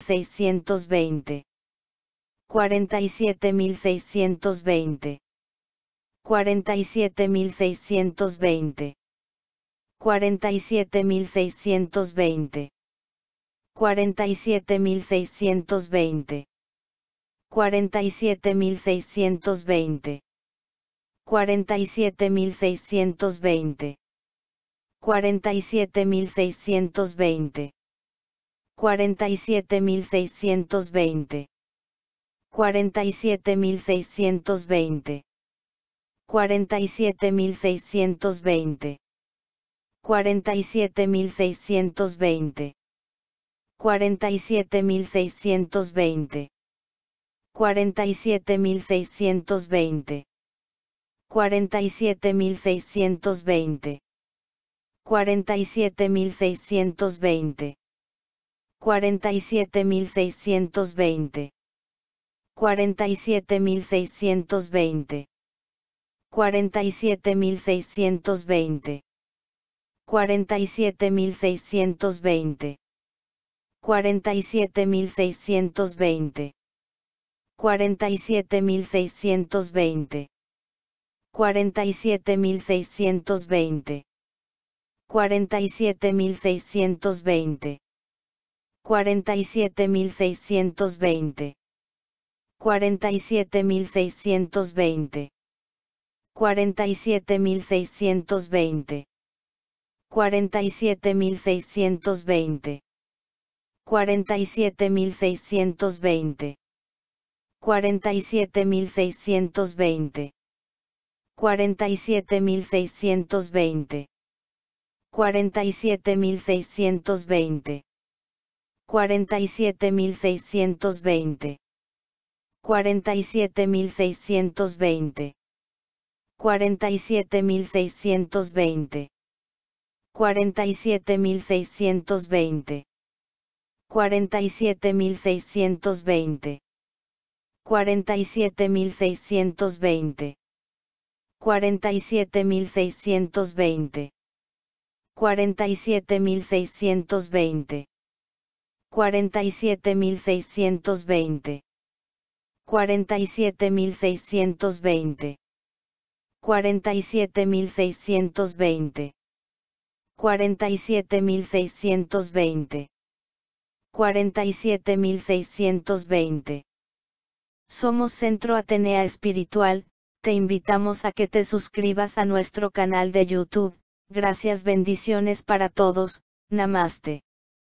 620. 47620. 47620. 47620. 47620. 47620. 47620. 47620. 47620 47620 47620 47620 47620 47620 47620 47620 47620 47620 47620 47620 47620 47620 47620 47620 Cuarenta y siete mil seiscientos veinte, cuarenta y siete mil seiscientos veinte, cuarenta y siete mil seiscientos veinte, cuarenta y siete mil seiscientos veinte. Cuarenta y siete mil seiscientos veinte. Cuarenta y siete mil seiscientos veinte. Cuarenta y siete mil seiscientos veinte, cuarenta y siete mil seiscientos veinte. 47620 47620 47620 47620 47620 47620 47620 47620 47620 47620 47620 47620 47620 Somos Centro Atenea Espiritual, te invitamos a que te suscribas a nuestro canal de YouTube, gracias bendiciones para todos, namaste.